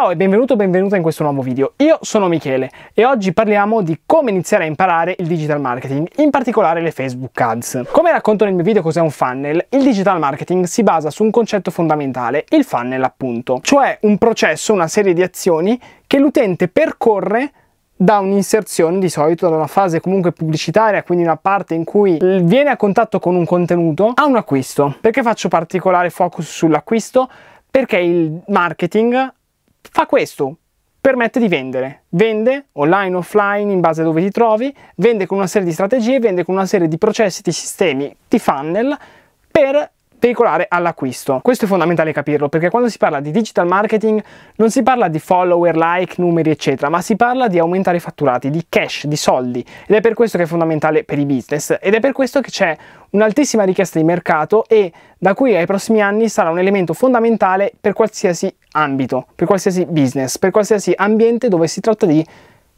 Ciao e benvenuto o benvenuta in questo nuovo video. Io sono Michele e oggi parliamo di come iniziare a imparare il digital marketing, in particolare le Facebook Ads. Come racconto nel mio video cos'è un funnel, il digital marketing si basa su un concetto fondamentale, il funnel appunto, cioè un processo, una serie di azioni che l'utente percorre da un'inserzione di solito, da una fase comunque pubblicitaria, quindi una parte in cui viene a contatto con un contenuto, a un acquisto. Perché faccio particolare focus sull'acquisto? Perché il marketing fa questo, permette di vendere. Vende online, offline, in base a dove ti trovi, vende con una serie di strategie, vende con una serie di processi, di sistemi, di funnel per veicolare all'acquisto. Questo è fondamentale capirlo perché quando si parla di digital marketing non si parla di follower, like, numeri eccetera, ma si parla di aumentare i fatturati, di cash, di soldi ed è per questo che è fondamentale per i business ed è per questo che c'è un'altissima richiesta di mercato e da qui ai prossimi anni sarà un elemento fondamentale per qualsiasi ambito, per qualsiasi business, per qualsiasi ambiente dove si tratta di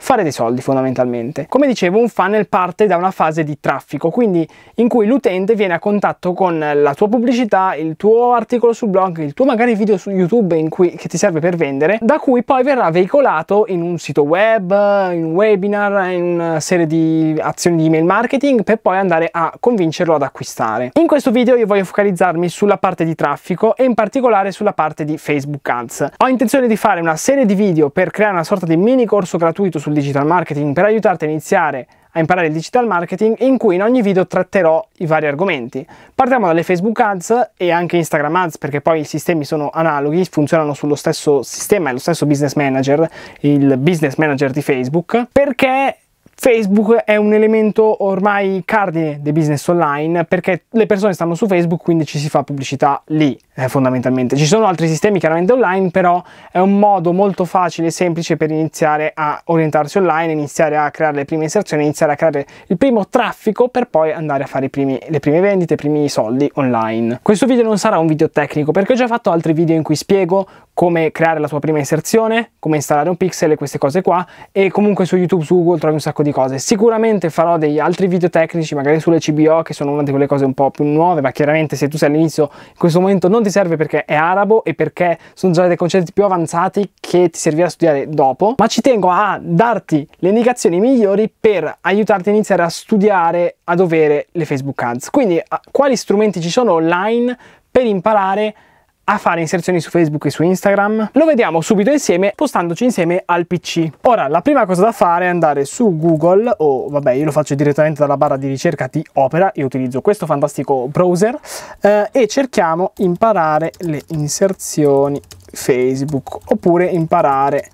fare dei soldi fondamentalmente. Come dicevo un funnel parte da una fase di traffico, quindi in cui l'utente viene a contatto con la tua pubblicità, il tuo articolo sul blog, il tuo magari video su YouTube cui, che ti serve per vendere, da cui poi verrà veicolato in un sito web, in un webinar, in una serie di azioni di email marketing per poi andare a convincerlo ad acquistare. In questo video io voglio focalizzarmi sulla parte di traffico e in particolare sulla parte di Facebook Ads. Ho intenzione di fare una serie di video per creare una sorta di mini corso gratuito su sul digital marketing per aiutarti a iniziare a imparare il digital marketing in cui in ogni video tratterò i vari argomenti. Partiamo dalle Facebook Ads e anche Instagram Ads perché poi i sistemi sono analoghi, funzionano sullo stesso sistema, è lo stesso business manager, il business manager di Facebook, perché Facebook è un elemento ormai cardine dei business online perché le persone stanno su Facebook quindi ci si fa pubblicità lì eh, fondamentalmente. Ci sono altri sistemi chiaramente online, però è un modo molto facile e semplice per iniziare a orientarsi online, iniziare a creare le prime inserzioni, iniziare a creare il primo traffico per poi andare a fare primi, le prime vendite, i primi soldi online. Questo video non sarà un video tecnico perché ho già fatto altri video in cui spiego come creare la tua prima inserzione, come installare un pixel e queste cose qua e comunque su YouTube, su Google trovi un sacco di cose. Sicuramente farò degli altri video tecnici, magari sulle CBO che sono una di quelle cose un po' più nuove, ma chiaramente se tu sei all'inizio in questo momento non non ti serve perché è arabo e perché sono già dei concetti più avanzati che ti servirà a studiare dopo, ma ci tengo a darti le indicazioni migliori per aiutarti a iniziare a studiare a dovere le Facebook Ads. Quindi quali strumenti ci sono online per imparare a a fare inserzioni su Facebook e su Instagram? Lo vediamo subito insieme postandoci insieme al PC. Ora, la prima cosa da fare è andare su Google o vabbè, io lo faccio direttamente dalla barra di ricerca di Opera, io utilizzo questo fantastico browser eh, e cerchiamo imparare le inserzioni Facebook oppure imparare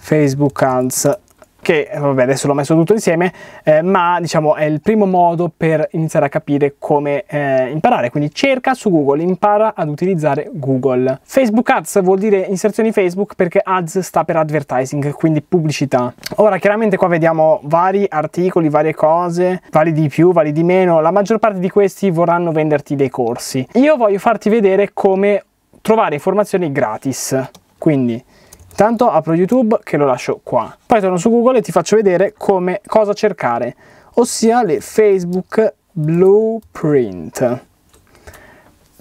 Facebook Ads che eh, vabbè adesso l'ho messo tutto insieme, eh, ma diciamo è il primo modo per iniziare a capire come eh, imparare, quindi cerca su Google, impara ad utilizzare Google. Facebook Ads vuol dire inserzioni Facebook perché Ads sta per advertising, quindi pubblicità. Ora chiaramente qua vediamo vari articoli, varie cose, vari di più, vari di meno, la maggior parte di questi vorranno venderti dei corsi. Io voglio farti vedere come trovare informazioni gratis, quindi Tanto apro YouTube che lo lascio qua. Poi torno su Google e ti faccio vedere come, cosa cercare, ossia le Facebook Blueprint.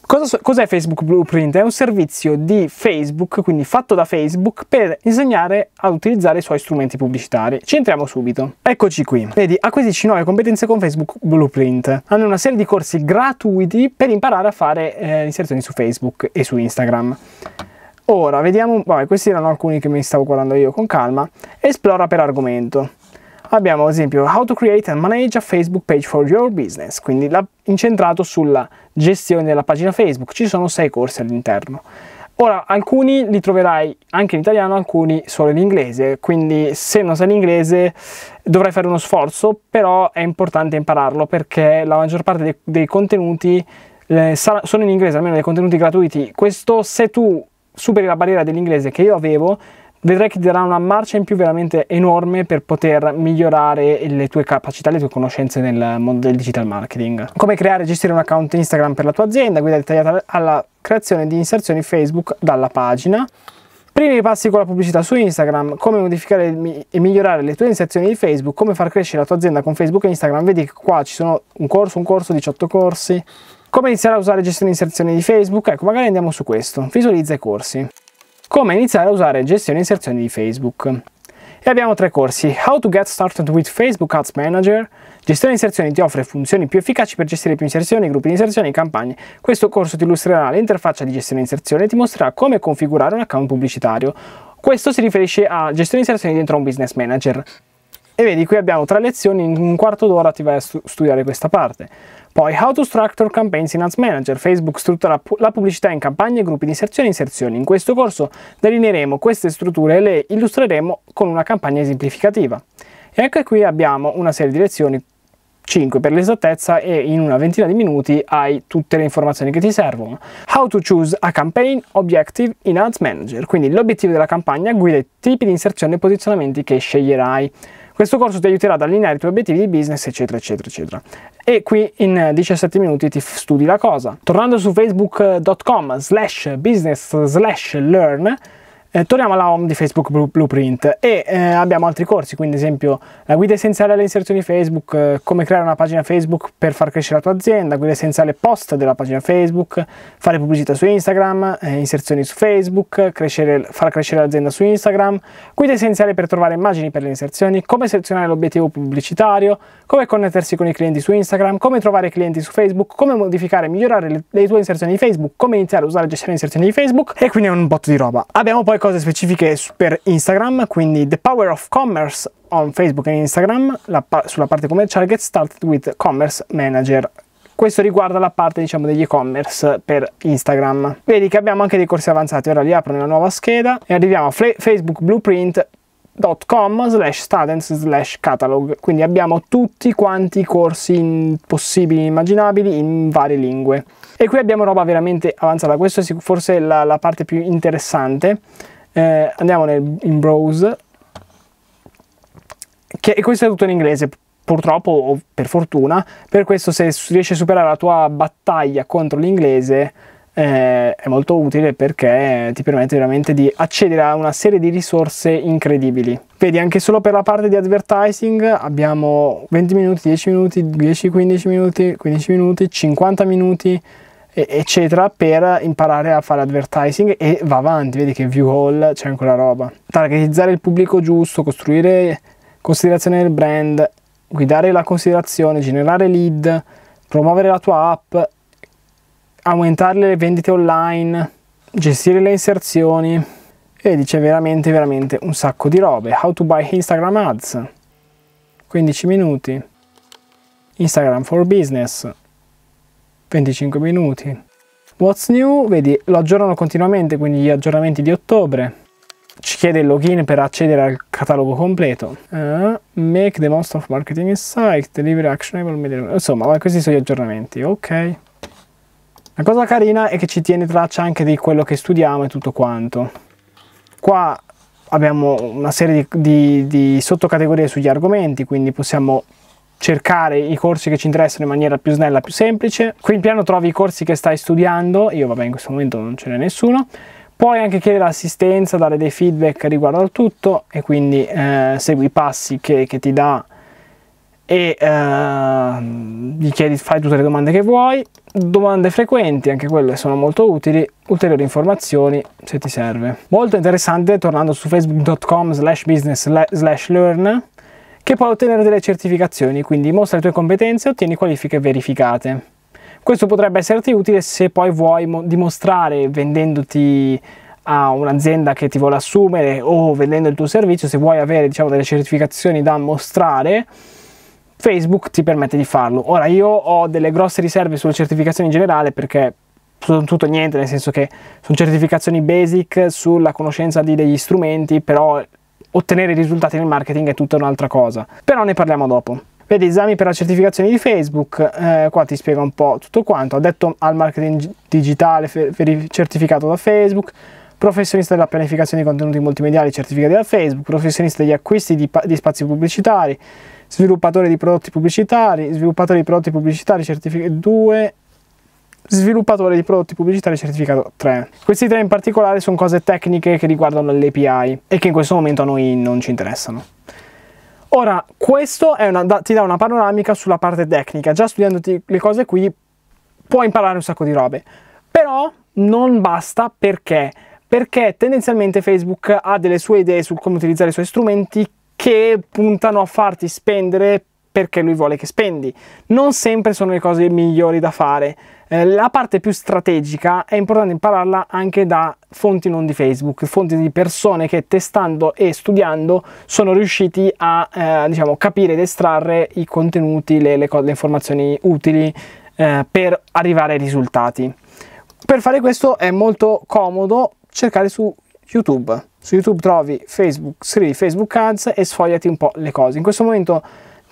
Cos'è Facebook Blueprint? È un servizio di Facebook, quindi fatto da Facebook, per insegnare ad utilizzare i suoi strumenti pubblicitari. Ci entriamo subito. Eccoci qui. Vedi, acquisisci nuove competenze con Facebook Blueprint. Hanno una serie di corsi gratuiti per imparare a fare eh, inserzioni su Facebook e su Instagram. Ora, vediamo, vabbè, questi erano alcuni che mi stavo guardando io con calma. Esplora per argomento. Abbiamo ad esempio How to create and manage a Facebook page for your business, quindi incentrato sulla gestione della pagina Facebook. Ci sono sei corsi all'interno. Ora, alcuni li troverai anche in italiano, alcuni solo in inglese, quindi se non sai l'inglese dovrai fare uno sforzo, però è importante impararlo perché la maggior parte dei, dei contenuti eh, sono in inglese, almeno dei contenuti gratuiti. Questo se tu superi la barriera dell'inglese che io avevo, vedrai che ti darà una marcia in più veramente enorme per poter migliorare le tue capacità, le tue conoscenze nel mondo del digital marketing. Come creare e gestire un account Instagram per la tua azienda, guida dettagliata alla creazione di inserzioni Facebook dalla pagina. Primi passi con la pubblicità su Instagram, come modificare e migliorare le tue inserzioni di Facebook, come far crescere la tua azienda con Facebook e Instagram. Vedi che qua ci sono un corso, un corso, 18 corsi. Come iniziare a usare gestione di inserzioni di Facebook? Ecco, magari andiamo su questo. Visualizza i corsi. Come iniziare a usare gestione di inserzioni di Facebook. E abbiamo tre corsi. How to get started with Facebook Ads Manager, Gestione inserzioni ti offre funzioni più efficaci per gestire più inserzioni, gruppi di inserzioni e campagne. Questo corso ti illustrerà l'interfaccia di gestione inserzione e ti mostrerà come configurare un account pubblicitario. Questo si riferisce a gestione inserzioni dentro un business manager. E vedi, qui abbiamo tre lezioni, in un quarto d'ora ti vai a studiare questa parte. Poi How to Structure Campaigns in Ads Manager. Facebook struttura la pubblicità in campagne, gruppi di inserzioni e inserzioni. In questo corso delineeremo queste strutture e le illustreremo con una campagna esemplificativa. E anche qui abbiamo una serie di lezioni 5 per l'esattezza e in una ventina di minuti hai tutte le informazioni che ti servono. How to choose a campaign objective in Ads Manager, quindi l'obiettivo della campagna guida i tipi di inserzione e posizionamenti che sceglierai. Questo corso ti aiuterà ad allineare i tuoi obiettivi di business, eccetera, eccetera, eccetera. E qui in 17 minuti ti studi la cosa. Tornando su facebook.com slash business slash learn, eh, torniamo alla home di Facebook Blueprint e eh, abbiamo altri corsi, quindi ad esempio la guida essenziale alle inserzioni Facebook, eh, come creare una pagina Facebook per far crescere la tua azienda, guida essenziale post della pagina Facebook, fare pubblicità su Instagram, eh, inserzioni su Facebook, crescere, far crescere l'azienda su Instagram, guida essenziale per trovare immagini per le inserzioni, come selezionare l'obiettivo pubblicitario, come connettersi con i clienti su Instagram, come trovare clienti su Facebook, come modificare e migliorare le, le tue inserzioni di Facebook, come iniziare a usare e gestire le inserzioni di Facebook e quindi è un botto di roba. Abbiamo poi poi cose specifiche per Instagram, quindi The Power of Commerce on Facebook e Instagram, pa sulla parte commerciale Get Started with Commerce Manager. Questo riguarda la parte diciamo degli e-commerce per Instagram. Vedi che abbiamo anche dei corsi avanzati, ora li apro nella nuova scheda e arriviamo a Facebook Blueprint .com slash students slash catalog quindi abbiamo tutti quanti i corsi possibili e immaginabili in varie lingue e qui abbiamo roba veramente avanzata questa è forse la, la parte più interessante eh, andiamo nel, in browse che, e questo è tutto in inglese purtroppo o per fortuna per questo se riesci a superare la tua battaglia contro l'inglese eh, è molto utile perché ti permette veramente di accedere a una serie di risorse incredibili. Vedi, anche solo per la parte di advertising abbiamo 20 minuti, 10 minuti, 10-15 minuti, 15 minuti, 50 minuti, eccetera per imparare a fare advertising e va avanti, vedi che view all c'è ancora roba. Targetizzare il pubblico giusto, costruire considerazione del brand, guidare la considerazione, generare lead, promuovere la tua app aumentare le vendite online, gestire le inserzioni e dice veramente veramente un sacco di robe. How to buy Instagram ads, 15 minuti, Instagram for business, 25 minuti. What's new? Vedi, lo aggiornano continuamente, quindi gli aggiornamenti di ottobre. Ci chiede il login per accedere al catalogo completo. Uh, make the most of marketing insight, deliver actionable media. Insomma, questi sono gli aggiornamenti. Ok. La cosa carina è che ci tiene traccia anche di quello che studiamo e tutto quanto. Qua abbiamo una serie di, di, di sottocategorie sugli argomenti, quindi possiamo cercare i corsi che ci interessano in maniera più snella, più semplice. Qui in piano trovi i corsi che stai studiando, io vabbè in questo momento non ce n'è nessuno. Puoi anche chiedere assistenza, dare dei feedback riguardo al tutto e quindi eh, segui i passi che, che ti dà e uh, gli chiedi, fai tutte le domande che vuoi, domande frequenti, anche quelle sono molto utili, ulteriori informazioni se ti serve. Molto interessante, tornando su facebook.com slash business slash learn, che puoi ottenere delle certificazioni, quindi mostra le tue competenze e ottieni qualifiche verificate. Questo potrebbe esserti utile se poi vuoi dimostrare vendendoti a un'azienda che ti vuole assumere o vendendo il tuo servizio, se vuoi avere diciamo, delle certificazioni da mostrare, Facebook ti permette di farlo. Ora io ho delle grosse riserve sulle certificazioni in generale perché sono tutto niente, nel senso che sono certificazioni basic sulla conoscenza di degli strumenti, però ottenere risultati nel marketing è tutta un'altra cosa. Però ne parliamo dopo. Vedi, esami per la certificazione di Facebook, eh, qua ti spiego un po' tutto quanto, addetto al marketing digitale certificato da Facebook, professionista della pianificazione di contenuti multimediali certificati da Facebook, professionista degli acquisti di, di spazi pubblicitari, sviluppatore di prodotti pubblicitari, sviluppatore di prodotti pubblicitari certificato 2, sviluppatore di prodotti pubblicitari certificato 3. Questi tre in particolare sono cose tecniche che riguardano l'API e che in questo momento a noi non ci interessano. Ora, questo una, ti dà una panoramica sulla parte tecnica. Già studiandoti le cose qui puoi imparare un sacco di robe. Però non basta perché? Perché tendenzialmente Facebook ha delle sue idee su come utilizzare i suoi strumenti che puntano a farti spendere perché lui vuole che spendi. Non sempre sono le cose migliori da fare. Eh, la parte più strategica è importante impararla anche da fonti non di Facebook, fonti di persone che testando e studiando sono riusciti a eh, diciamo, capire ed estrarre i contenuti, le, le, le informazioni utili eh, per arrivare ai risultati. Per fare questo è molto comodo cercare su YouTube. Su YouTube trovi Facebook, scrivi Facebook Ads e sfogliati un po' le cose. In questo momento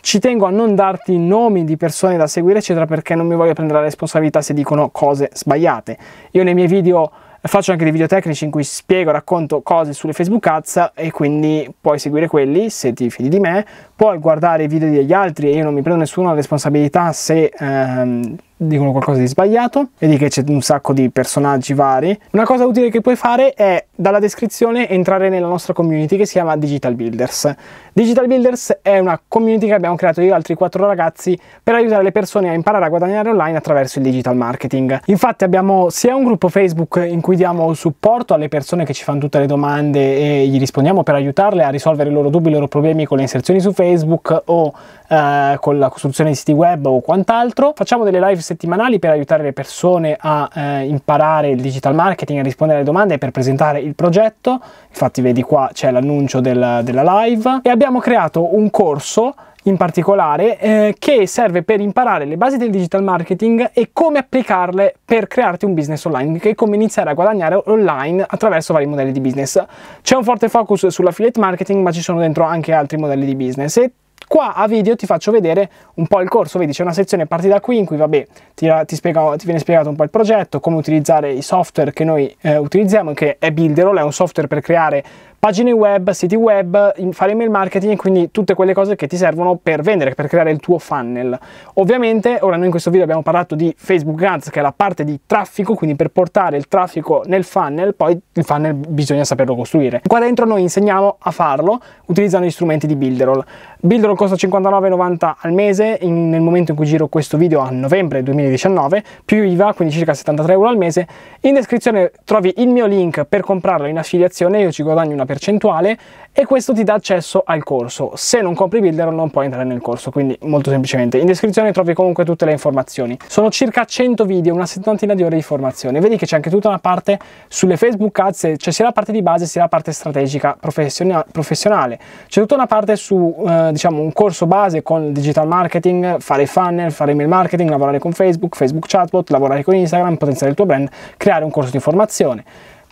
ci tengo a non darti nomi di persone da seguire, eccetera, perché non mi voglio prendere la responsabilità se dicono cose sbagliate. Io nei miei video faccio anche dei video tecnici in cui spiego, racconto cose sulle Facebook Ads e quindi puoi seguire quelli se ti fidi di me, puoi guardare i video degli altri e io non mi prendo nessuna responsabilità se ehm, dicono qualcosa di sbagliato, vedi che c'è un sacco di personaggi vari. Una cosa utile che puoi fare è dalla descrizione entrare nella nostra community che si chiama Digital Builders. Digital Builders è una community che abbiamo creato io e altri quattro ragazzi per aiutare le persone a imparare a guadagnare online attraverso il digital marketing. Infatti abbiamo sia un gruppo Facebook in cui diamo supporto alle persone che ci fanno tutte le domande e gli rispondiamo per aiutarle a risolvere i loro dubbi, i loro problemi con le inserzioni su Facebook o eh, con la costruzione di siti web o quant'altro. Facciamo delle live settimanali per aiutare le persone a eh, imparare il digital marketing, a rispondere alle domande e per presentare il progetto. Infatti vedi qua c'è l'annuncio del, della live e abbiamo creato un corso in particolare eh, che serve per imparare le basi del digital marketing e come applicarle per crearti un business online, che come iniziare a guadagnare online attraverso vari modelli di business. C'è un forte focus sull'affiliate marketing, ma ci sono dentro anche altri modelli di business e Qua a video ti faccio vedere un po' il corso, vedi c'è una sezione parti da qui in cui vabbè ti, ti, spiego, ti, viene spiegato un po' il progetto, come utilizzare i software che noi eh, utilizziamo, che è Builderall, è un software per creare pagine web, siti web, fare email marketing e quindi tutte quelle cose che ti servono per vendere, per creare il tuo funnel. Ovviamente, ora noi in questo video abbiamo parlato di Facebook Ads, che è la parte di traffico, quindi per portare il traffico nel funnel, poi il funnel bisogna saperlo costruire. Qua dentro noi insegniamo a farlo utilizzando gli strumenti di Builderall. Builderall costa 59,90 al mese in, nel momento in cui giro questo video a novembre 2019, più IVA, quindi circa 73 euro al mese. In descrizione trovi il mio link per comprarlo in affiliazione, io ci guadagno una persona percentuale e questo ti dà accesso al corso. Se non compri Builder non puoi entrare nel corso, quindi molto semplicemente. In descrizione trovi comunque tutte le informazioni. Sono circa 100 video, una settantina di ore di formazione. Vedi che c'è anche tutta una parte sulle Facebook Ads, c'è sia la parte di base sia la parte strategica professionale. C'è tutta una parte su, eh, diciamo, un corso base con digital marketing, fare funnel, fare email marketing, lavorare con Facebook, Facebook chatbot, lavorare con Instagram, potenziare il tuo brand, creare un corso di formazione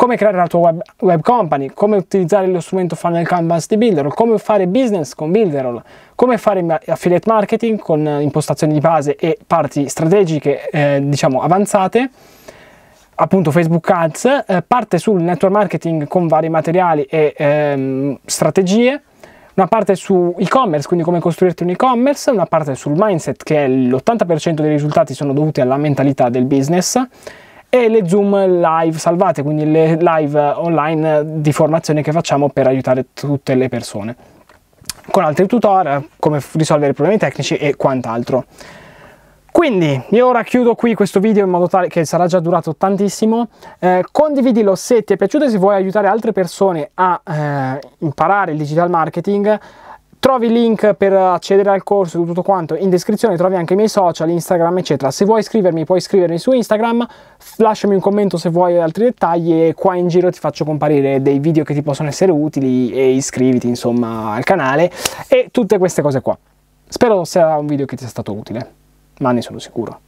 come creare la tua web, web company, come utilizzare lo strumento Funnel Canvas di Builderall, come fare business con Builderall, come fare affiliate marketing con eh, impostazioni di base e parti strategiche eh, diciamo avanzate appunto Facebook Ads, eh, parte sul network marketing con vari materiali e ehm, strategie, una parte su e-commerce, quindi come costruirti un e-commerce, una parte sul mindset che è l'80% dei risultati sono dovuti alla mentalità del business, e le Zoom live salvate, quindi le live online di formazione che facciamo per aiutare tutte le persone con altri tutorial, come risolvere problemi tecnici e quant'altro. Quindi io ora chiudo qui questo video in modo tale che sarà già durato tantissimo, eh, condividilo se ti è piaciuto e se vuoi aiutare altre persone a eh, imparare il digital marketing, Trovi il link per accedere al corso, e tutto quanto in descrizione, trovi anche i miei social, Instagram, eccetera. Se vuoi iscrivermi, puoi iscrivermi su Instagram, lasciami un commento se vuoi altri dettagli e qua in giro ti faccio comparire dei video che ti possono essere utili e iscriviti insomma al canale e tutte queste cose qua. Spero sia un video che ti sia stato utile, ma ne sono sicuro.